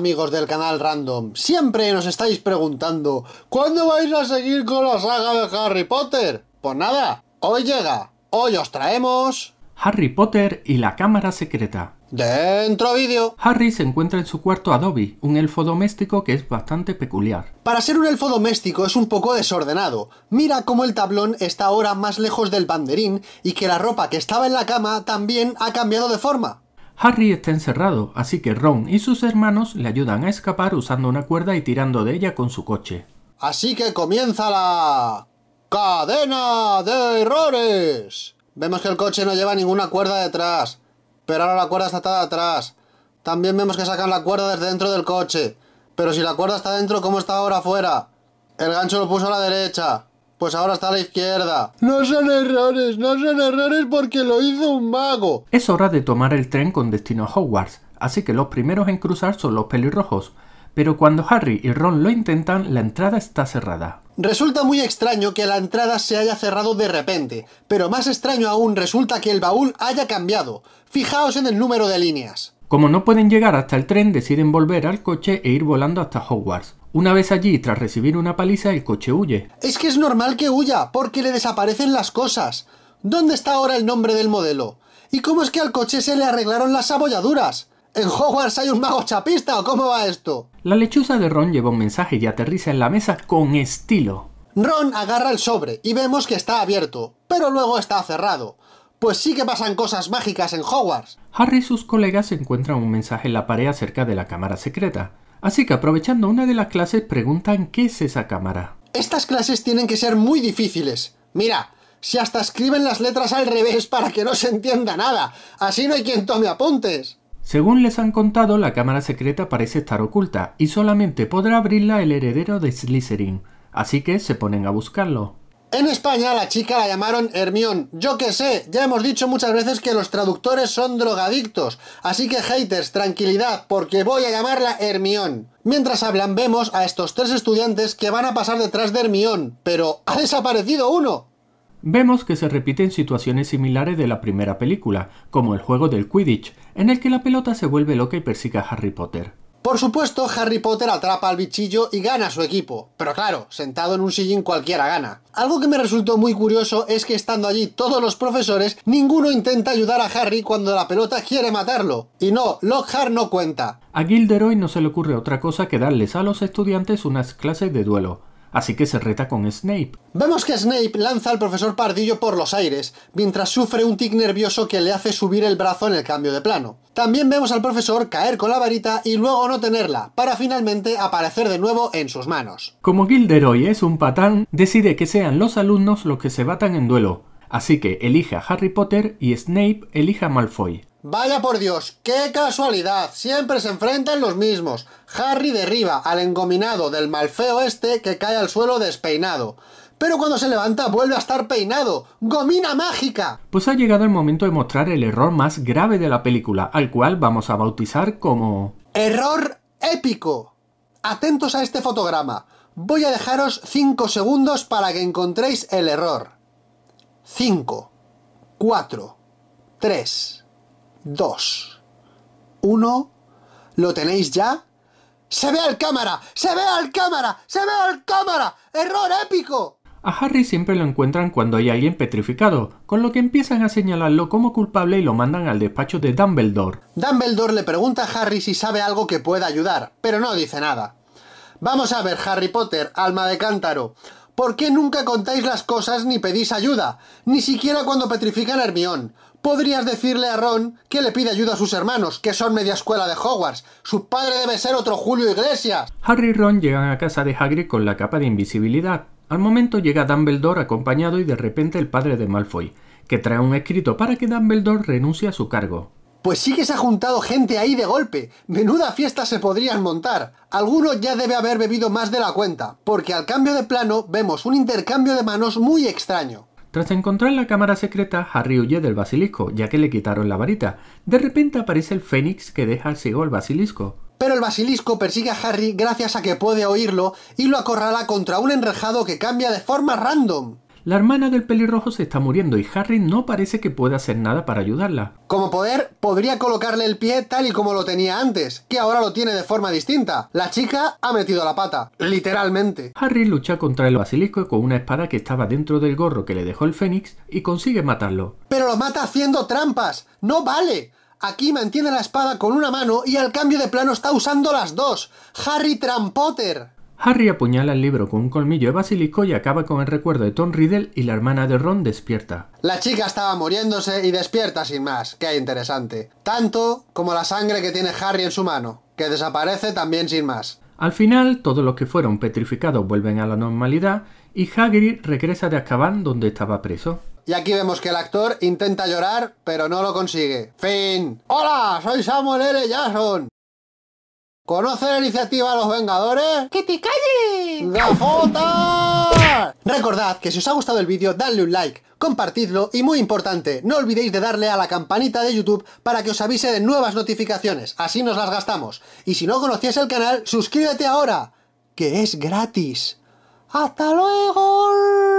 amigos del canal Random, siempre nos estáis preguntando ¿Cuándo vais a seguir con la saga de Harry Potter? Pues nada, hoy llega, hoy os traemos... Harry Potter y la cámara secreta. Dentro vídeo. Harry se encuentra en su cuarto Adobe, un elfo doméstico que es bastante peculiar. Para ser un elfo doméstico es un poco desordenado. Mira cómo el tablón está ahora más lejos del banderín y que la ropa que estaba en la cama también ha cambiado de forma. Harry está encerrado, así que Ron y sus hermanos le ayudan a escapar usando una cuerda y tirando de ella con su coche. Así que comienza la... ¡Cadena de errores! Vemos que el coche no lleva ninguna cuerda detrás, pero ahora la cuerda está atada atrás. También vemos que sacan la cuerda desde dentro del coche. Pero si la cuerda está dentro, ¿cómo está ahora afuera? El gancho lo puso a la derecha pues ahora está a la izquierda. No son errores, no son errores porque lo hizo un mago. Es hora de tomar el tren con destino a Hogwarts, así que los primeros en cruzar son los pelirrojos. Pero cuando Harry y Ron lo intentan, la entrada está cerrada. Resulta muy extraño que la entrada se haya cerrado de repente, pero más extraño aún resulta que el baúl haya cambiado. Fijaos en el número de líneas. Como no pueden llegar hasta el tren, deciden volver al coche e ir volando hasta Hogwarts. Una vez allí, tras recibir una paliza, el coche huye. Es que es normal que huya, porque le desaparecen las cosas. ¿Dónde está ahora el nombre del modelo? ¿Y cómo es que al coche se le arreglaron las abolladuras? ¿En Hogwarts hay un mago chapista o cómo va esto? La lechuza de Ron lleva un mensaje y aterriza en la mesa con estilo. Ron agarra el sobre y vemos que está abierto, pero luego está cerrado. Pues sí que pasan cosas mágicas en Hogwarts. Harry y sus colegas encuentran un mensaje en la pared acerca de la cámara secreta. Así que aprovechando una de las clases preguntan qué es esa cámara. Estas clases tienen que ser muy difíciles. Mira, si hasta escriben las letras al revés para que no se entienda nada. Así no hay quien tome apuntes. Según les han contado, la cámara secreta parece estar oculta y solamente podrá abrirla el heredero de Slytherin, así que se ponen a buscarlo. En España la chica la llamaron Hermión. Yo que sé, ya hemos dicho muchas veces que los traductores son drogadictos. Así que haters, tranquilidad, porque voy a llamarla Hermión. Mientras hablan vemos a estos tres estudiantes que van a pasar detrás de Hermión, pero ha desaparecido uno. Vemos que se repiten situaciones similares de la primera película, como el juego del Quidditch, en el que la pelota se vuelve loca y persiga a Harry Potter. Por supuesto, Harry Potter atrapa al bichillo y gana a su equipo, pero claro, sentado en un sillín cualquiera gana. Algo que me resultó muy curioso es que estando allí todos los profesores, ninguno intenta ayudar a Harry cuando la pelota quiere matarlo. Y no, Lockhart no cuenta. A Gilderoy no se le ocurre otra cosa que darles a los estudiantes unas clases de duelo, así que se reta con Snape. Vemos que Snape lanza al profesor Pardillo por los aires, mientras sufre un tic nervioso que le hace subir el brazo en el cambio de plano. También vemos al profesor caer con la varita y luego no tenerla, para finalmente aparecer de nuevo en sus manos. Como Gilderoy es un patán, decide que sean los alumnos los que se batan en duelo, así que elige a Harry Potter y Snape elija a Malfoy. Vaya por Dios, qué casualidad, siempre se enfrentan los mismos. Harry derriba al engominado del malfeo este que cae al suelo despeinado. Pero cuando se levanta vuelve a estar peinado. ¡Gomina mágica! Pues ha llegado el momento de mostrar el error más grave de la película, al cual vamos a bautizar como... Error épico. Atentos a este fotograma. Voy a dejaros 5 segundos para que encontréis el error. 5, 4, 3. 2, 1, ¿lo tenéis ya? ¡Se ve al cámara! ¡Se ve al cámara! ¡Se ve al cámara! ¡Error épico! A Harry siempre lo encuentran cuando hay alguien petrificado, con lo que empiezan a señalarlo como culpable y lo mandan al despacho de Dumbledore. Dumbledore le pregunta a Harry si sabe algo que pueda ayudar, pero no dice nada. Vamos a ver, Harry Potter, alma de cántaro. ¿Por qué nunca contáis las cosas ni pedís ayuda? Ni siquiera cuando petrifican a Hermión. Podrías decirle a Ron que le pide ayuda a sus hermanos, que son media escuela de Hogwarts. Su padre debe ser otro Julio Iglesias. Harry y Ron llegan a casa de Hagrid con la capa de invisibilidad. Al momento llega Dumbledore acompañado y de repente el padre de Malfoy, que trae un escrito para que Dumbledore renuncie a su cargo. Pues sí que se ha juntado gente ahí de golpe. Menuda fiesta se podrían montar. Alguno ya debe haber bebido más de la cuenta, porque al cambio de plano vemos un intercambio de manos muy extraño. Tras encontrar la cámara secreta, Harry huye del basilisco, ya que le quitaron la varita. De repente aparece el fénix que deja al ciego al basilisco. Pero el basilisco persigue a Harry gracias a que puede oírlo y lo acorrala contra un enrejado que cambia de forma random. La hermana del pelirrojo se está muriendo y Harry no parece que pueda hacer nada para ayudarla. Como poder, podría colocarle el pie tal y como lo tenía antes, que ahora lo tiene de forma distinta. La chica ha metido la pata, literalmente. Harry lucha contra el basilisco con una espada que estaba dentro del gorro que le dejó el fénix y consigue matarlo. Pero lo mata haciendo trampas, no vale. Aquí mantiene la espada con una mano y al cambio de plano está usando las dos. Harry Trampoter! Harry apuñala el libro con un colmillo de basilico y acaba con el recuerdo de Tom Riddle y la hermana de Ron despierta. La chica estaba muriéndose y despierta sin más, Qué interesante. Tanto como la sangre que tiene Harry en su mano, que desaparece también sin más. Al final, todos los que fueron petrificados vuelven a la normalidad y Hagrid regresa de Azkaban donde estaba preso. Y aquí vemos que el actor intenta llorar, pero no lo consigue. ¡Fin! ¡Hola! ¡Soy Samuel L. Jackson! ¿Conoce la iniciativa de los Vengadores? ¡Que te calles! La foto. Recordad que si os ha gustado el vídeo, dadle un like, compartidlo y muy importante, no olvidéis de darle a la campanita de YouTube para que os avise de nuevas notificaciones, así nos las gastamos. Y si no conocías el canal, suscríbete ahora, que es gratis. ¡Hasta luego!